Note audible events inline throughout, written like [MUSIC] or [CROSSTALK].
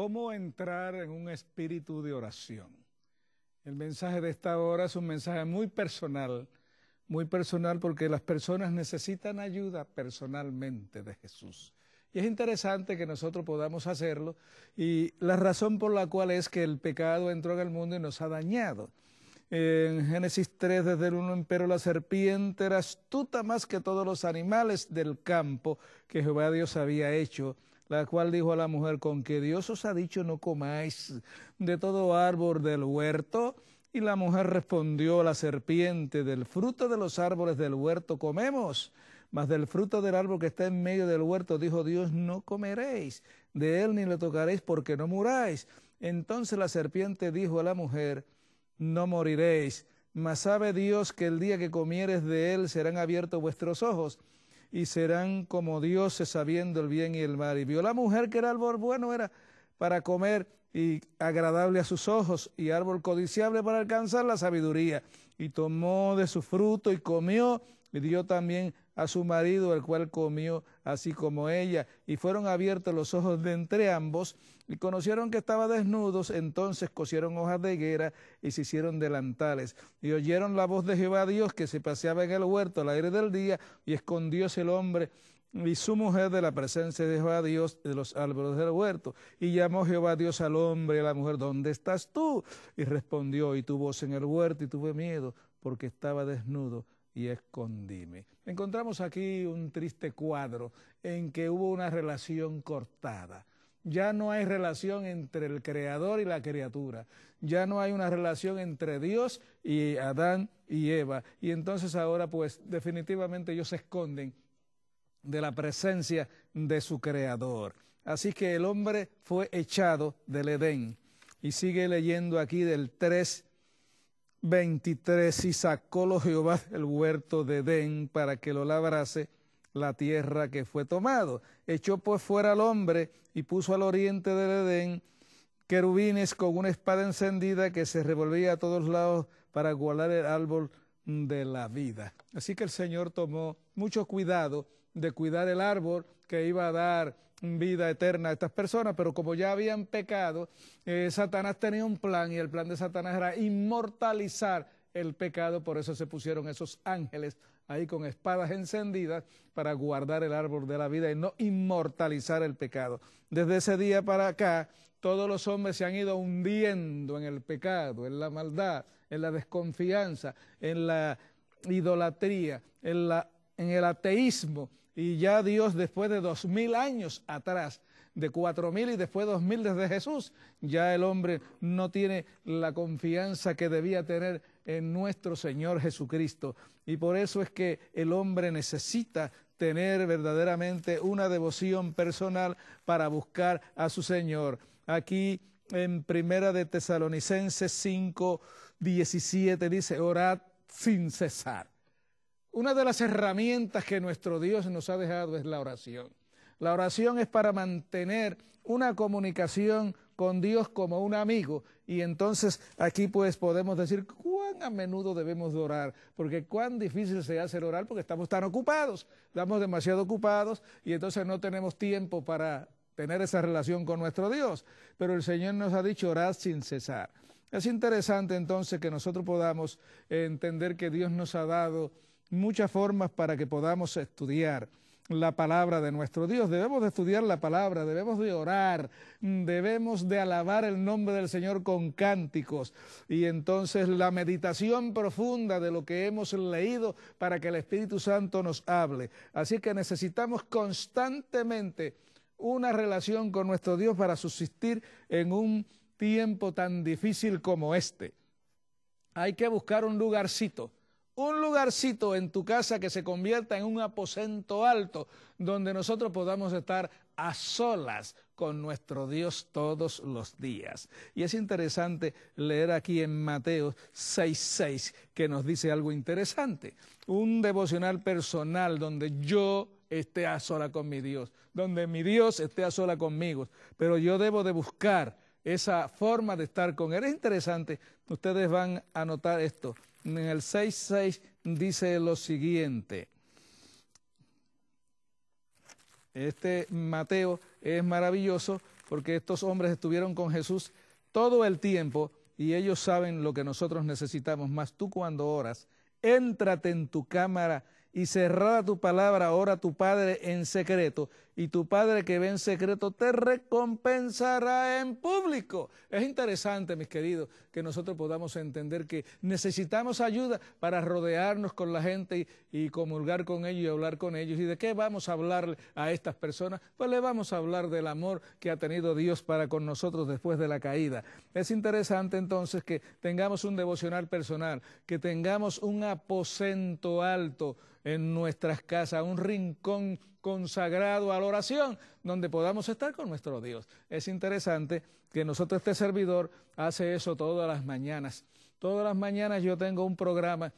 cómo entrar en un espíritu de oración. El mensaje de esta hora es un mensaje muy personal, muy personal porque las personas necesitan ayuda personalmente de Jesús. Y es interesante que nosotros podamos hacerlo y la razón por la cual es que el pecado entró en el mundo y nos ha dañado. En Génesis 3, desde el 1, empero la serpiente era astuta más que todos los animales del campo que Jehová Dios había hecho la cual dijo a la mujer, con que Dios os ha dicho no comáis de todo árbol del huerto. Y la mujer respondió, a la serpiente, del fruto de los árboles del huerto comemos, mas del fruto del árbol que está en medio del huerto, dijo Dios, no comeréis, de él ni le tocaréis porque no muráis. Entonces la serpiente dijo a la mujer, no moriréis, mas sabe Dios que el día que comieres de él serán abiertos vuestros ojos y serán como dioses sabiendo el bien y el mal. Y vio la mujer que era árbol bueno, era para comer y agradable a sus ojos y árbol codiciable para alcanzar la sabiduría. Y tomó de su fruto y comió y dio también a su marido, el cual comió así como ella. Y fueron abiertos los ojos de entre ambos, y conocieron que estaba desnudos, entonces cosieron hojas de higuera y se hicieron delantales. Y oyeron la voz de Jehová Dios que se paseaba en el huerto al aire del día, y escondióse el hombre y su mujer de la presencia de Jehová Dios de los árboles del huerto. Y llamó Jehová Dios al hombre y a la mujer, ¿dónde estás tú? Y respondió, y tu voz en el huerto, y tuve miedo, porque estaba desnudo y escondíme encontramos aquí un triste cuadro en que hubo una relación cortada. Ya no hay relación entre el creador y la criatura. Ya no hay una relación entre Dios y Adán y Eva. Y entonces ahora pues definitivamente ellos se esconden de la presencia de su creador. Así que el hombre fue echado del Edén. Y sigue leyendo aquí del 3 23, y sacólo Jehová del huerto de Edén para que lo labrase la tierra que fue tomado. Echó pues fuera al hombre y puso al oriente del Edén querubines con una espada encendida que se revolvía a todos lados para guardar el árbol de la vida. Así que el Señor tomó mucho cuidado de cuidar el árbol que iba a dar vida eterna a estas personas, pero como ya habían pecado, eh, Satanás tenía un plan y el plan de Satanás era inmortalizar el pecado, por eso se pusieron esos ángeles ahí con espadas encendidas para guardar el árbol de la vida y no inmortalizar el pecado. Desde ese día para acá, todos los hombres se han ido hundiendo en el pecado, en la maldad, en la desconfianza, en la idolatría, en el ateísmo y ya Dios después de dos mil años atrás, de cuatro mil y después dos mil desde Jesús, ya el hombre no tiene la confianza que debía tener en nuestro Señor Jesucristo. Y por eso es que el hombre necesita tener verdaderamente una devoción personal para buscar a su Señor. Aquí en Primera de Tesalonicenses 5, 17 dice, orad sin cesar. Una de las herramientas que nuestro Dios nos ha dejado es la oración. La oración es para mantener una comunicación con Dios como un amigo. Y entonces aquí pues podemos decir cuán a menudo debemos orar, porque cuán difícil se hace el orar porque estamos tan ocupados, estamos demasiado ocupados y entonces no tenemos tiempo para tener esa relación con nuestro Dios. Pero el Señor nos ha dicho orar sin cesar. Es interesante entonces que nosotros podamos entender que Dios nos ha dado muchas formas para que podamos estudiar la palabra de nuestro Dios. Debemos de estudiar la palabra, debemos de orar, debemos de alabar el nombre del Señor con cánticos. Y entonces la meditación profunda de lo que hemos leído para que el Espíritu Santo nos hable. Así que necesitamos constantemente una relación con nuestro Dios para subsistir en un tiempo tan difícil como este. Hay que buscar un lugarcito un lugarcito en tu casa que se convierta en un aposento alto donde nosotros podamos estar a solas con nuestro Dios todos los días. Y es interesante leer aquí en Mateo 6:6 que nos dice algo interesante. Un devocional personal donde yo esté a sola con mi Dios, donde mi Dios esté a sola conmigo, pero yo debo de buscar esa forma de estar con Él. Es interesante, ustedes van a notar esto en el 6.6 dice lo siguiente. Este Mateo es maravilloso porque estos hombres estuvieron con Jesús todo el tiempo y ellos saben lo que nosotros necesitamos. Más tú cuando oras, éntrate en tu cámara y cerrada tu palabra, ora a tu Padre en secreto y tu Padre que ve en secreto te recompensará en público. Es interesante, mis queridos, que nosotros podamos entender que necesitamos ayuda para rodearnos con la gente y, comulgar con ellos y hablar con ellos. ¿Y de qué vamos a hablarle a estas personas? Pues le vamos a hablar del amor que ha tenido Dios para con nosotros después de la caída. Es interesante entonces que tengamos un devocional personal, que tengamos un aposento alto en nuestras casas, un rincón consagrado a la oración, donde podamos estar con nuestro Dios. Es interesante que nosotros, este servidor, hace eso todas las mañanas. Todas las mañanas yo tengo un programa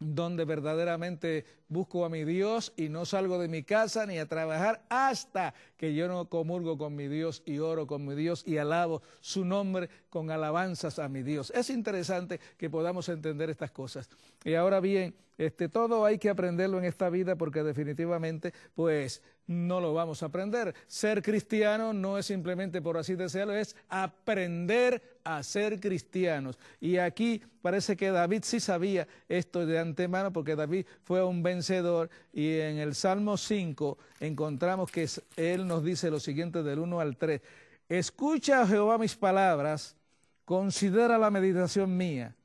donde verdaderamente busco a mi Dios y no salgo de mi casa ni a trabajar hasta que yo no comulgo con mi Dios y oro con mi Dios y alabo su nombre con alabanzas a mi Dios. Es interesante que podamos entender estas cosas. Y ahora bien, este, todo hay que aprenderlo en esta vida porque definitivamente, pues, no lo vamos a aprender. Ser cristiano no es simplemente por así decirlo, es aprender a ser cristianos. Y aquí parece que David sí sabía esto de antemano porque David fue un vencedor y en el Salmo 5 encontramos que él nos dice lo siguiente del 1 al 3. Escucha, Jehová, mis palabras, considera la meditación mía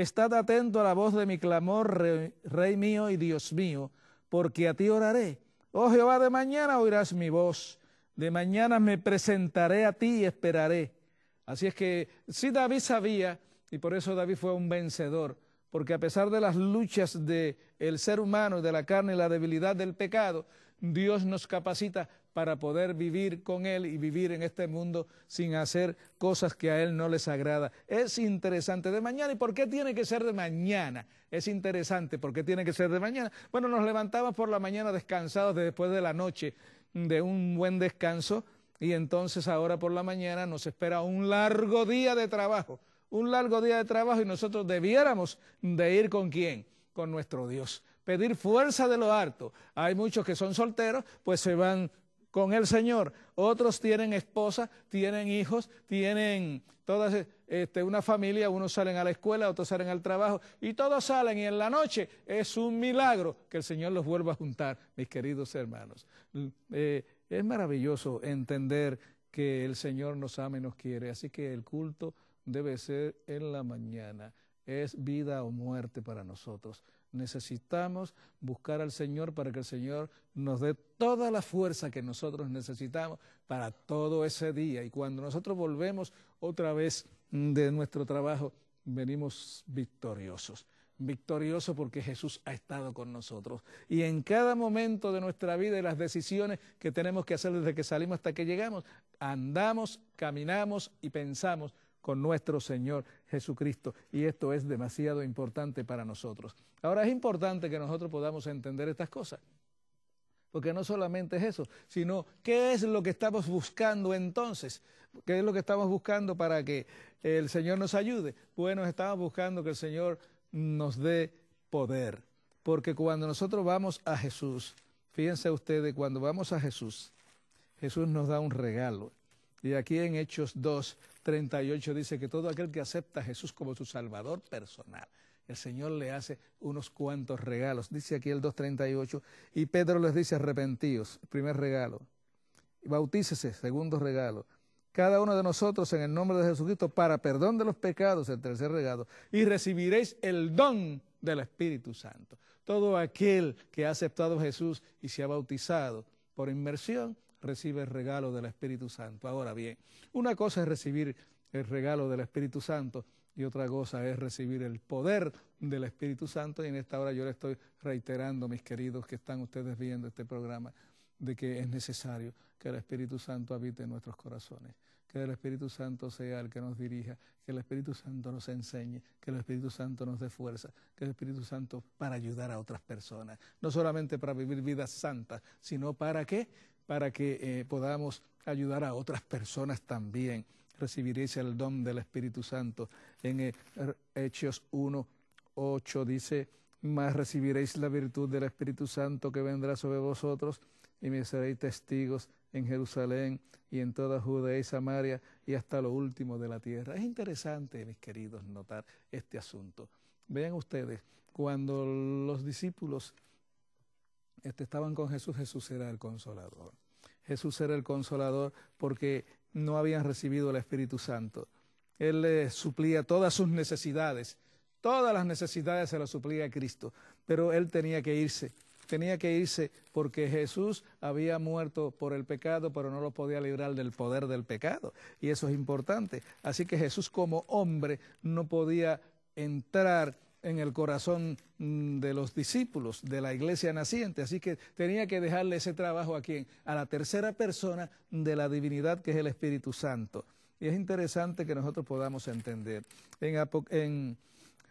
Estad atento a la voz de mi clamor, rey, mío y Dios mío, porque a ti oraré. Oh Jehová, de mañana oirás mi voz, de mañana me presentaré a ti y esperaré. Así es que sí David sabía, y por eso David fue un vencedor, porque a pesar de las luchas del el ser humano, de la carne y la debilidad del pecado, Dios nos capacita para poder vivir con Él y vivir en este mundo sin hacer cosas que a Él no les agrada. Es interesante de mañana. ¿Y por qué tiene que ser de mañana? Es interesante. ¿Por qué tiene que ser de mañana? Bueno, nos levantamos por la mañana descansados de después de la noche de un buen descanso y entonces ahora por la mañana nos espera un largo día de trabajo. Un largo día de trabajo y nosotros debiéramos de ir con quién? Con nuestro Dios pedir fuerza de lo harto. Hay muchos que son solteros, pues se van con el Señor. Otros tienen esposa, tienen hijos, tienen todas este, una familia, unos salen a la escuela, otros salen al trabajo, y todos salen y en la noche es un milagro que el Señor los vuelva a juntar, mis queridos hermanos. Eh, es maravilloso entender que el Señor nos ama y nos quiere, así que el culto debe ser en la mañana. Es vida o muerte para nosotros. Necesitamos buscar al Señor para que el Señor nos dé toda la fuerza que nosotros necesitamos para todo ese día. Y cuando nosotros volvemos otra vez de nuestro trabajo, venimos victoriosos. Victoriosos porque Jesús ha estado con nosotros. Y en cada momento de nuestra vida y las decisiones que tenemos que hacer desde que salimos hasta que llegamos, andamos, caminamos y pensamos con nuestro Señor Jesucristo. Y esto es demasiado importante para nosotros. Ahora es importante que nosotros podamos entender estas cosas. Porque no solamente es eso, sino qué es lo que estamos buscando entonces. ¿Qué es lo que estamos buscando para que el Señor nos ayude? Bueno, estamos buscando que el Señor nos dé poder. Porque cuando nosotros vamos a Jesús, fíjense ustedes, cuando vamos a Jesús, Jesús nos da un regalo. Y aquí en Hechos 2, 38 dice que todo aquel que acepta a Jesús como su Salvador personal, el Señor le hace unos cuantos regalos. Dice aquí el 2.38, y Pedro les dice arrepentíos, primer regalo, bautícese, segundo regalo, cada uno de nosotros en el nombre de Jesucristo para perdón de los pecados, el tercer regalo, y recibiréis el don del Espíritu Santo. Todo aquel que ha aceptado a Jesús y se ha bautizado por inmersión recibe el regalo del Espíritu Santo. Ahora bien, una cosa es recibir el regalo del Espíritu Santo y otra cosa es recibir el poder del Espíritu Santo. Y en esta hora yo le estoy reiterando, mis queridos que están ustedes viendo este programa, de que es necesario que el Espíritu Santo habite en nuestros corazones, que el Espíritu Santo sea el que nos dirija, que el Espíritu Santo nos enseñe, que el Espíritu Santo nos dé fuerza, que el Espíritu Santo para ayudar a otras personas, no solamente para vivir vidas santas, sino para qué? para que eh, podamos ayudar a otras personas también. Recibiréis el don del Espíritu Santo. En eh, Hechos 1, 8 dice, más recibiréis la virtud del Espíritu Santo que vendrá sobre vosotros y me seréis testigos en Jerusalén y en toda Judea y Samaria y hasta lo último de la tierra. Es interesante, mis queridos, notar este asunto. Vean ustedes, cuando los discípulos este, estaban con Jesús, Jesús era el consolador. Jesús era el consolador porque no habían recibido el Espíritu Santo. Él les suplía todas sus necesidades, todas las necesidades se las suplía a Cristo, pero él tenía que irse, tenía que irse porque Jesús había muerto por el pecado, pero no lo podía librar del poder del pecado, y eso es importante. Así que Jesús como hombre no podía entrar en el corazón mm, de los discípulos de la iglesia naciente. Así que tenía que dejarle ese trabajo a quien? A la tercera persona de la divinidad que es el Espíritu Santo. Y es interesante que nosotros podamos entender. En,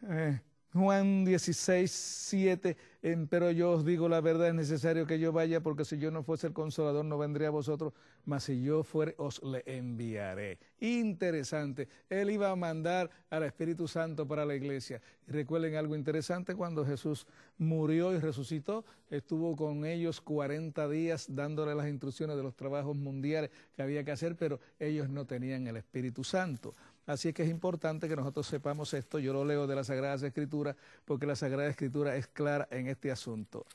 eh, Juan 16, 7, pero yo os digo la verdad, es necesario que yo vaya, porque si yo no fuese el consolador no vendría a vosotros, mas si yo fuere, os le enviaré. Interesante, él iba a mandar al Espíritu Santo para la iglesia. recuerden algo interesante, cuando Jesús murió y resucitó, estuvo con ellos 40 días dándole las instrucciones de los trabajos mundiales que había que hacer, pero ellos no tenían el Espíritu Santo. Así es que es importante que nosotros sepamos esto. Yo lo leo de las Sagradas Escrituras porque la Sagrada Escritura es clara en este asunto.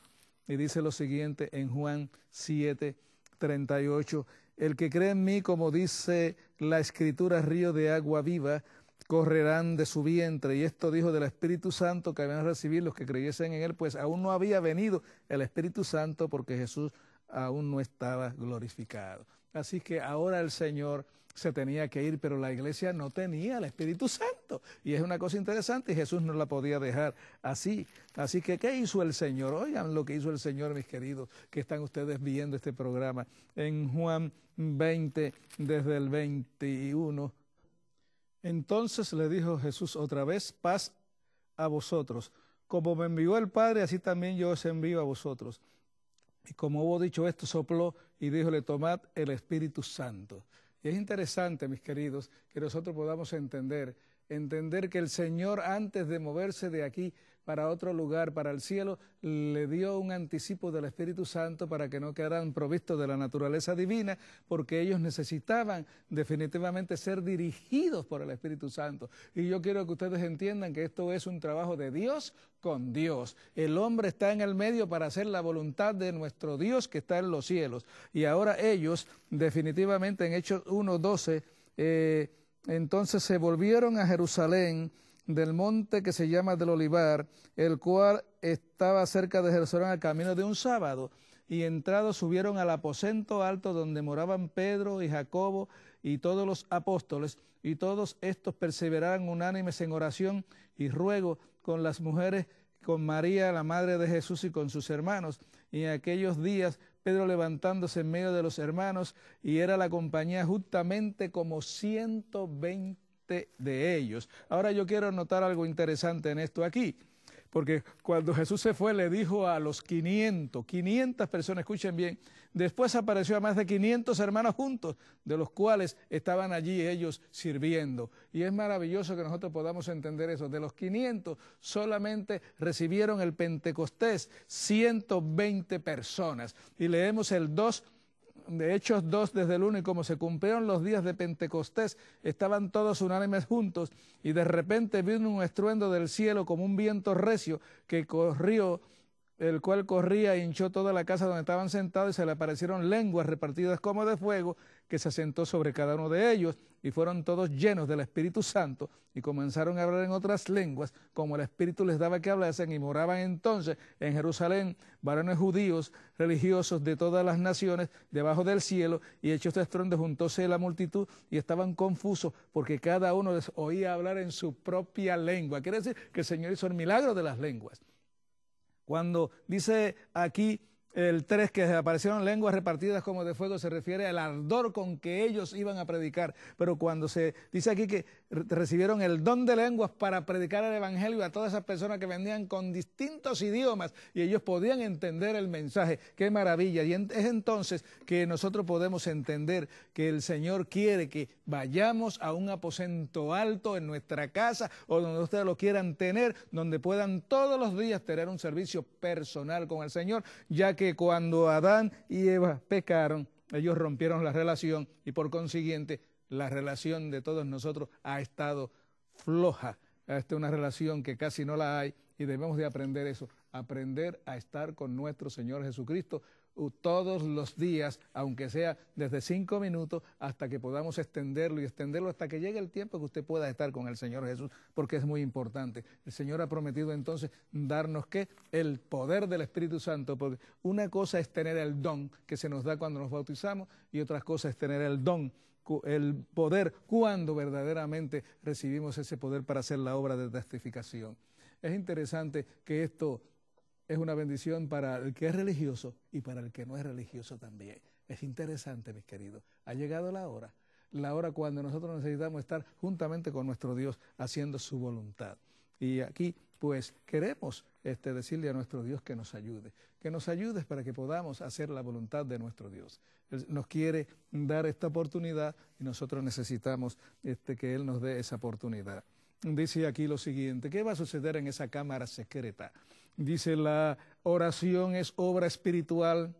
Y dice lo siguiente en Juan 7, 38. El que cree en mí, como dice la escritura, río de agua viva, correrán de su vientre. Y esto dijo del Espíritu Santo que habían recibido los que creyesen en él, pues aún no había venido el Espíritu Santo porque Jesús aún no estaba glorificado. Así que ahora el Señor se tenía que ir, pero la iglesia no tenía el Espíritu Santo. Y es una cosa interesante y Jesús no la podía dejar así. Así que, ¿qué hizo el Señor? Oigan lo que hizo el Señor, mis queridos, que están ustedes viendo este programa. En Juan 20, desde el 21. Entonces le dijo Jesús otra vez, paz a vosotros. Como me envió el Padre, así también yo os envío a vosotros. Y como hubo dicho esto, sopló y díjole, tomad el Espíritu Santo. Y es interesante, mis queridos, que nosotros podamos entender, entender que el Señor antes de moverse de aquí para otro lugar, para el cielo, le dio un anticipo del Espíritu Santo para que no quedaran provistos de la naturaleza divina, porque ellos necesitaban definitivamente ser dirigidos por el Espíritu Santo. Y yo quiero que ustedes entiendan que esto es un trabajo de Dios con Dios. El hombre está en el medio para hacer la voluntad de nuestro Dios que está en los cielos. Y ahora ellos, definitivamente en Hechos 1.12, eh, entonces se volvieron a Jerusalén del monte que se llama del Olivar, el cual estaba cerca de Jerusalén al camino de un sábado. Y entrados subieron al aposento alto donde moraban Pedro y Jacobo y todos los apóstoles, y todos estos perseveraban unánimes en oración y ruego con las mujeres, con María, la madre de Jesús, y con sus hermanos. Y en aquellos días Pedro levantándose en medio de los hermanos, y era la compañía justamente como ciento veinte de ellos. Ahora yo quiero notar algo interesante en esto aquí. Porque cuando Jesús se fue le dijo a los 500, 500 personas, escuchen bien, después apareció a más de 500 hermanos juntos, de los cuales estaban allí ellos sirviendo. Y es maravilloso que nosotros podamos entender eso. De los 500 solamente recibieron el Pentecostés 120 personas. Y leemos el 2 de Hechos dos desde el 1, y como se cumplieron los días de Pentecostés, estaban todos unánimes juntos, y de repente vino un estruendo del cielo como un viento recio que corrió, el cual corría e hinchó toda la casa donde estaban sentados, y se le aparecieron lenguas repartidas como de fuego que se asentó sobre cada uno de ellos, y fueron todos llenos del Espíritu Santo, y comenzaron a hablar en otras lenguas, como el Espíritu les daba que hablasen, y moraban entonces en Jerusalén varones judíos, religiosos de todas las naciones, debajo del cielo, y hechos de estruendo juntóse la multitud, y estaban confusos, porque cada uno les oía hablar en su propia lengua. Quiere decir que el Señor hizo el milagro de las lenguas. Cuando dice aquí, el 3, que aparecieron lenguas repartidas como de fuego, se refiere al ardor con que ellos iban a predicar. Pero cuando se dice aquí que recibieron el don de lenguas para predicar el Evangelio a todas esas personas que venían con distintos idiomas y ellos podían entender el mensaje, qué maravilla. Y es entonces que nosotros podemos entender que el Señor quiere que vayamos a un aposento alto en nuestra casa o donde ustedes lo quieran tener, donde puedan todos los días tener un servicio personal con el Señor, ya que que cuando Adán y Eva pecaron, ellos rompieron la relación y por consiguiente la relación de todos nosotros ha estado floja. Esta es una relación que casi no la hay y debemos de aprender eso, aprender a estar con nuestro Señor Jesucristo todos los días, aunque sea desde cinco minutos, hasta que podamos extenderlo y extenderlo hasta que llegue el tiempo que usted pueda estar con el Señor Jesús, porque es muy importante. El Señor ha prometido entonces darnos qué? El poder del Espíritu Santo, porque una cosa es tener el don que se nos da cuando nos bautizamos y otra cosa es tener el don el poder cuando verdaderamente recibimos ese poder para hacer la obra de testificación. Es interesante que esto es una bendición para el que es religioso y para el que no es religioso también. Es interesante, mis queridos. Ha llegado la hora, la hora cuando nosotros necesitamos estar juntamente con nuestro Dios haciendo su voluntad. Y aquí, pues, queremos este, decirle a nuestro Dios que nos ayude, que nos ayude para que podamos hacer la voluntad de nuestro Dios. Él nos quiere dar esta oportunidad y nosotros necesitamos este, que Él nos dé esa oportunidad. Dice aquí lo siguiente, ¿qué va a suceder en esa cámara secreta? Dice, la oración es obra espiritual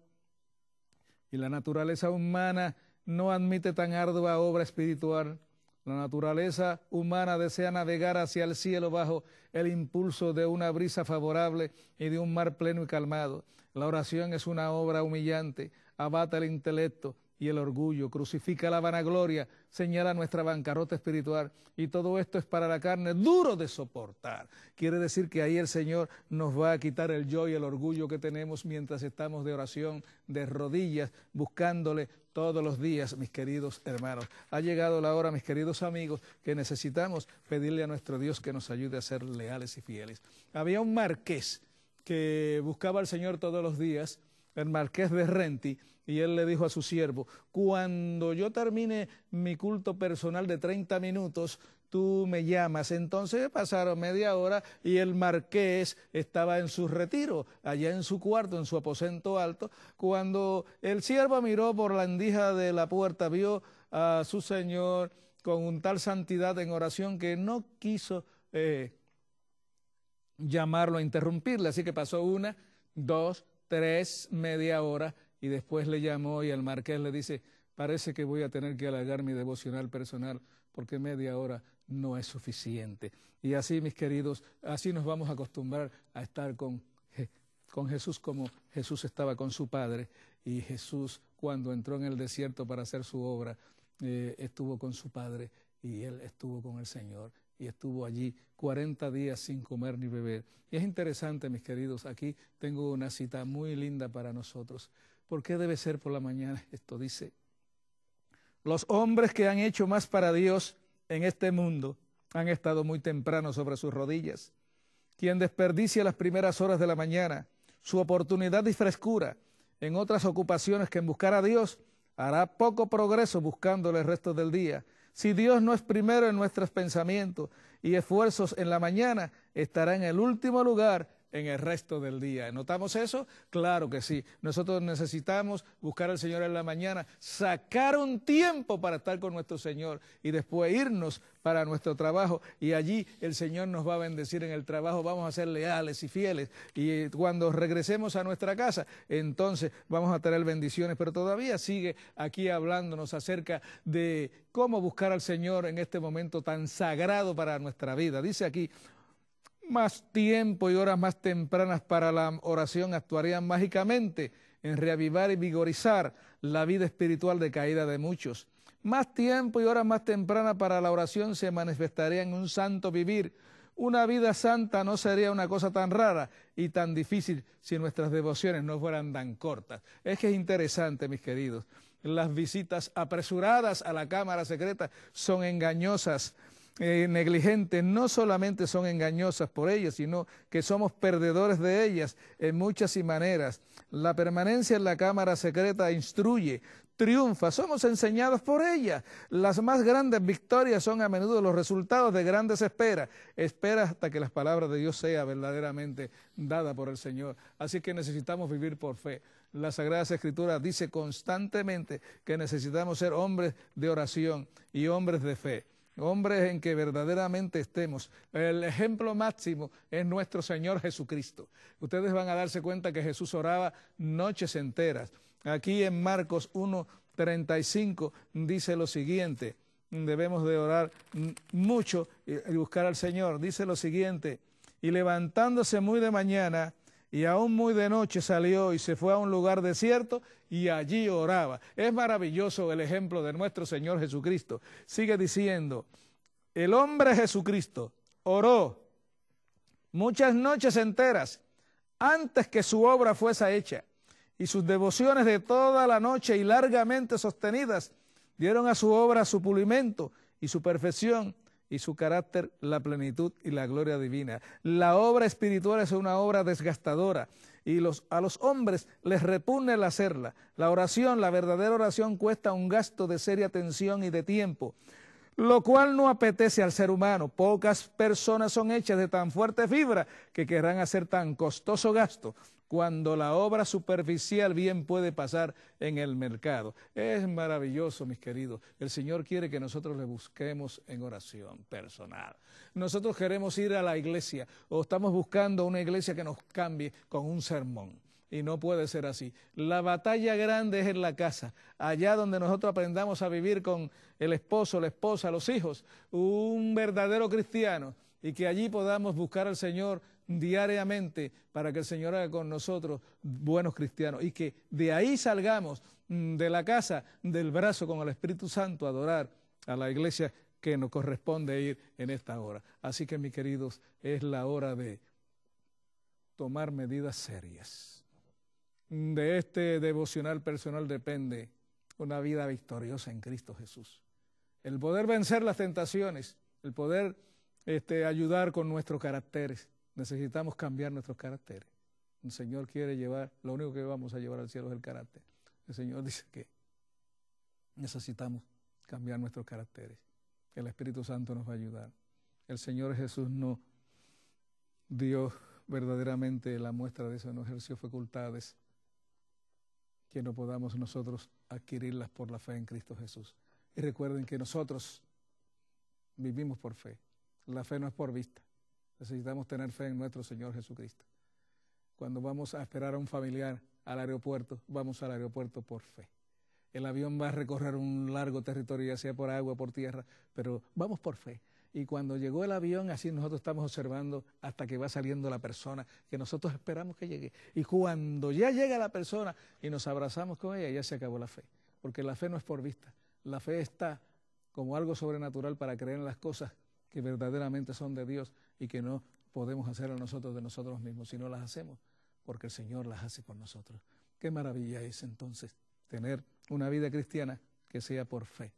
y la naturaleza humana no admite tan ardua obra espiritual. La naturaleza humana desea navegar hacia el cielo bajo el impulso de una brisa favorable y de un mar pleno y calmado. La oración es una obra humillante, abata el intelecto, y el orgullo, crucifica la vanagloria, señala nuestra bancarrota espiritual y todo esto es para la carne duro de soportar. Quiere decir que ahí el Señor nos va a quitar el yo y el orgullo que tenemos mientras estamos de oración, de rodillas, buscándole todos los días, mis queridos hermanos. Ha llegado la hora, mis queridos amigos, que necesitamos pedirle a nuestro Dios que nos ayude a ser leales y fieles. Había un marqués que buscaba al Señor todos los días, el marqués de Renti, y él le dijo a su siervo, cuando yo termine mi culto personal de 30 minutos, tú me llamas. Entonces pasaron media hora y el marqués estaba en su retiro, allá en su cuarto, en su aposento alto. Cuando el siervo miró por la andija de la puerta, vio a su señor con un tal santidad en oración que no quiso eh, llamarlo a interrumpirle. Así que pasó una, dos, tres, media hora y después le llamó y el marqués le dice, parece que voy a tener que alargar mi devocional personal porque media hora no es suficiente. Y así, mis queridos, así nos vamos a acostumbrar a estar con, Jesús como Jesús estaba con su Padre y Jesús cuando entró en el desierto para hacer su obra, eh, estuvo con su Padre y él estuvo con el Señor y estuvo allí 40 días sin comer ni beber. Y es interesante, mis queridos, aquí tengo una cita muy linda para nosotros. ¿Por qué debe ser por la mañana? Esto dice, los hombres que han hecho más para Dios en este mundo han estado muy temprano sobre sus rodillas. Quien desperdicia las primeras horas de la mañana, su oportunidad y frescura en otras ocupaciones que en buscar a Dios, hará poco progreso buscándole el resto del día. Si Dios no es primero en nuestros pensamientos y esfuerzos en la mañana, estará en el último lugar en el resto del día. ¿Notamos eso? Claro que sí. Nosotros necesitamos buscar al Señor en la mañana, sacar un tiempo para estar con nuestro Señor y después irnos para nuestro trabajo y allí el Señor nos va a bendecir en el trabajo, vamos a ser leales y fieles y cuando regresemos a nuestra casa, entonces vamos a tener bendiciones, pero todavía sigue aquí hablándonos acerca de cómo buscar al Señor en este momento tan sagrado para nuestra vida. Dice aquí, más tiempo y horas más tempranas para la oración actuarían mágicamente en reavivar y vigorizar la vida espiritual decaída de muchos. Más tiempo y horas más tempranas para la oración se manifestaría en un santo vivir. Una vida santa no sería una cosa tan rara y tan difícil si nuestras devociones no fueran tan cortas. Es que es interesante, mis queridos. Las visitas apresuradas a la cámara secreta son engañosas. Eh, negligentes no solamente son engañosas por ellas, sino que somos perdedores de ellas en muchas y maneras. La permanencia en la cámara secreta instruye, triunfa, somos enseñados por ella. Las más grandes victorias son a menudo los resultados de grandes esperas. Espera hasta que las palabras de Dios sean verdaderamente dadas por el Señor. Así que necesitamos vivir por fe. La Sagrada Escritura dice constantemente que necesitamos ser hombres de oración y hombres de fe hombres en que verdaderamente estemos. El ejemplo máximo es nuestro Señor Jesucristo. Ustedes van a darse cuenta que Jesús oraba noches enteras. Aquí en Marcos 1.35 dice lo siguiente, debemos de orar mucho y buscar al Señor. Dice lo siguiente, y levantándose muy de mañana, y aún muy de noche salió y se fue a un lugar desierto y allí oraba. Es maravilloso el ejemplo de nuestro Señor Jesucristo. Sigue diciendo, el hombre Jesucristo oró muchas noches enteras antes que su obra fuese hecha y sus devociones de toda la noche y largamente sostenidas dieron a su obra su pulimento y su perfección y su carácter la plenitud y la gloria divina. La obra espiritual es una obra desgastadora y a los hombres les repugna el hacerla. La oración, la verdadera oración cuesta un gasto de seria atención y de tiempo, lo cual no apetece al ser humano. Pocas personas son hechas de tan fuerte fibra que querrán hacer tan costoso gasto cuando la obra superficial bien puede pasar en el mercado. Es maravilloso, mis queridos. El Señor quiere que nosotros le busquemos en oración personal. Nosotros queremos ir a la iglesia o estamos buscando una iglesia que nos cambie con un sermón. Y no puede ser así. La batalla grande es en la casa, allá donde nosotros aprendamos a vivir con el esposo, la esposa, los hijos, un verdadero cristiano, y que allí podamos buscar al Señor diariamente para que el Señor haga con nosotros buenos cristianos y que de ahí salgamos mm, de la casa del brazo con el Espíritu Santo a adorar a la iglesia que nos corresponde ir en esta hora. Así que, mis queridos, es la hora de tomar medidas serias. De este devocional personal depende una vida victoriosa en Cristo Jesús. El poder vencer las tentaciones, el poder este, ayudar con nuestros caracteres, Necesitamos cambiar nuestros caracteres. El Señor quiere llevar, lo único que vamos a llevar al cielo es el carácter. El Señor [LAUGHS] dice que necesitamos cambiar nuestros caracteres. El Espíritu Santo nos va a ayudar. El Señor Jesús no dio verdaderamente la muestra de eso, no ejerció facultades que no podamos nosotros adquirirlas por la fe en Cristo Jesús. Y recuerden que nosotros vivimos por fe. La fe no es por vista necesitamos tener fe en nuestro Señor Jesucristo. Cuando vamos a esperar a un familiar al aeropuerto, vamos al aeropuerto por fe. El avión va a recorrer un largo territorio, ya sea por agua, o por tierra, pero vamos por fe. Y cuando llegó el avión, así nosotros estamos observando hasta que va saliendo la persona que nosotros esperamos que llegue. Y cuando ya llega la persona y nos abrazamos con ella, ya se acabó la fe. Porque la fe no es por vista. La fe está como algo sobrenatural para creer en las cosas que verdaderamente son de Dios y que no podemos hacer a nosotros de nosotros mismos, si no las hacemos, porque el Señor las hace por nosotros. Qué maravilla es entonces tener una vida cristiana que sea por fe,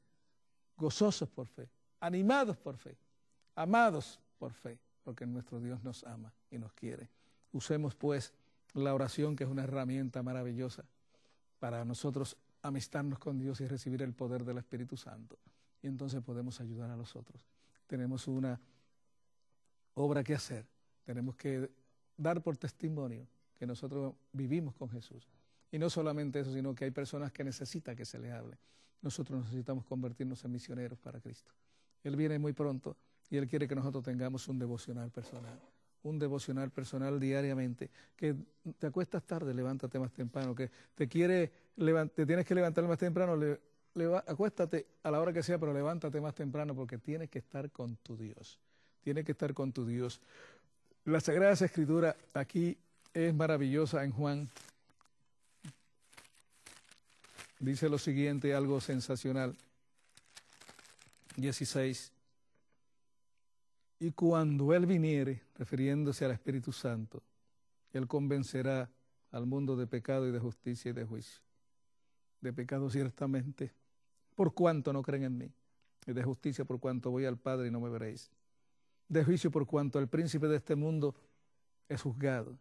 gozosos por fe, animados por fe, amados por fe, porque nuestro Dios nos ama y nos quiere. Usemos pues la oración, que es una herramienta maravillosa para nosotros amistarnos con Dios y recibir el poder del Espíritu Santo. Y entonces podemos ayudar a los otros tenemos una obra que hacer, tenemos que dar por testimonio que nosotros vivimos con Jesús. Y no solamente eso, sino que hay personas que necesitan que se le hable. Nosotros necesitamos convertirnos en misioneros para Cristo. Él viene muy pronto y Él quiere que nosotros tengamos un devocional personal. Un devocional personal diariamente. Que te acuestas tarde, levántate más temprano. Que te quiere, te tienes que levantar más temprano, acuéstate a la hora que sea, pero levántate más temprano porque tienes que estar con tu Dios. Tienes que estar con tu Dios. La Sagrada Escritura aquí es maravillosa en Juan. Dice lo siguiente, algo sensacional. 16. Y cuando Él viniere, refiriéndose al Espíritu Santo, Él convencerá al mundo de pecado y de justicia y de juicio. De pecado ciertamente, por cuanto no creen en mí. Y de justicia por cuanto voy al Padre y no me veréis. De juicio por cuanto el príncipe de este mundo es juzgado.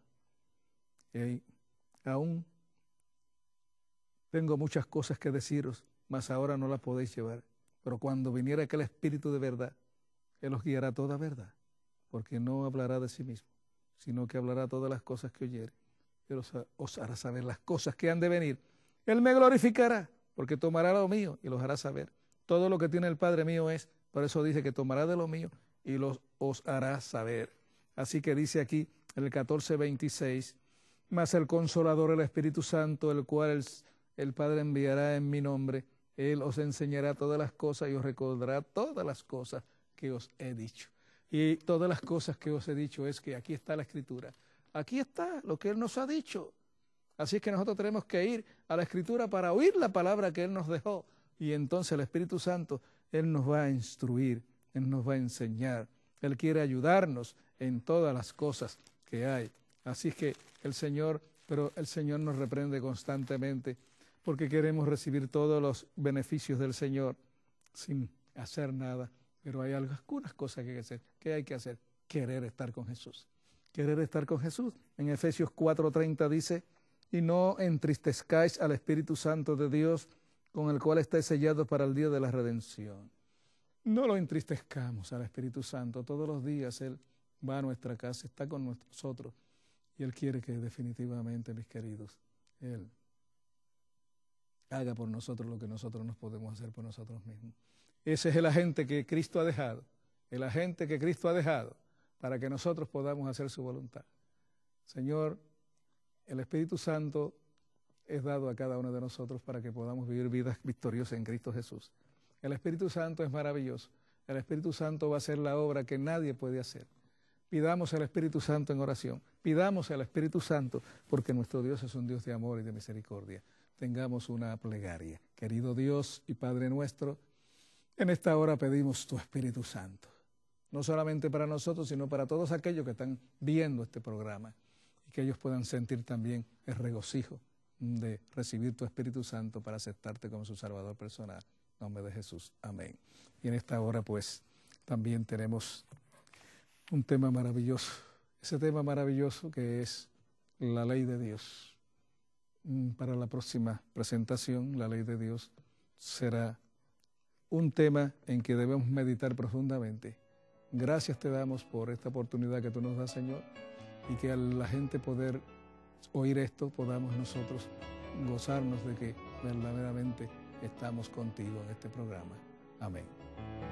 Y aún tengo muchas cosas que deciros, mas ahora no las podéis llevar. Pero cuando viniera aquel Espíritu de verdad, Él os guiará toda verdad, porque no hablará de sí mismo, sino que hablará todas las cosas que oyere. Él os hará saber las cosas que han de venir. Él me glorificará porque tomará lo mío y los hará saber. Todo lo que tiene el Padre mío es, por eso dice que tomará de lo mío y los os hará saber. Así que dice aquí en el 14:26, mas el consolador, el Espíritu Santo, el cual el Padre enviará en mi nombre, él os enseñará todas las cosas y os recordará todas las cosas que os he dicho. Y todas las cosas que os he dicho es que aquí está la escritura. Aquí está lo que Él nos ha dicho. Así es que nosotros tenemos que ir a la Escritura para oír la palabra que Él nos dejó. Y entonces el Espíritu Santo, Él nos va a instruir, Él nos va a enseñar. Él quiere ayudarnos en todas las cosas que hay. Así es que el Señor, pero el Señor nos reprende constantemente porque queremos recibir todos los beneficios del Señor sin hacer nada. Pero hay algunas cosas que hay que hacer. ¿Qué hay que hacer? Querer estar con Jesús. Querer estar con Jesús. En Efesios 4:30 dice, y no entristezcáis al Espíritu Santo de Dios, con el cual estáis sellados para el día de la redención. No lo entristezcamos al Espíritu Santo. Todos los días Él va a nuestra casa, está con nosotros. Y Él quiere que definitivamente, mis queridos, Él haga por nosotros lo que nosotros nos podemos hacer por nosotros mismos. Ese es el agente que Cristo ha dejado, el agente que Cristo ha dejado para que nosotros podamos hacer su voluntad. Señor, el Espíritu Santo es dado a cada uno de nosotros para que podamos vivir vidas victoriosas en Cristo Jesús. El Espíritu Santo es maravilloso. El Espíritu Santo va a hacer la obra que nadie puede hacer. Pidamos al Espíritu Santo en oración. Pidamos al Espíritu Santo porque nuestro Dios es un Dios de amor y de misericordia. Tengamos una plegaria. Querido Dios y Padre nuestro, en esta hora pedimos tu Espíritu Santo. No solamente para nosotros, sino para todos aquellos que están viendo este programa que ellos puedan sentir también el regocijo de recibir tu Espíritu Santo para aceptarte como su Salvador personal. En nombre de Jesús. Amén. Y en esta hora pues también tenemos un tema maravilloso, ese tema maravilloso que es la ley de Dios. Mm, para la próxima presentación, la ley de Dios será un tema en que debemos meditar profundamente. Gracias te damos por esta oportunidad que tú nos das, Señor y que a la gente poder oír esto podamos nosotros gozarnos de que verdaderamente estamos contigo en este programa. Amén.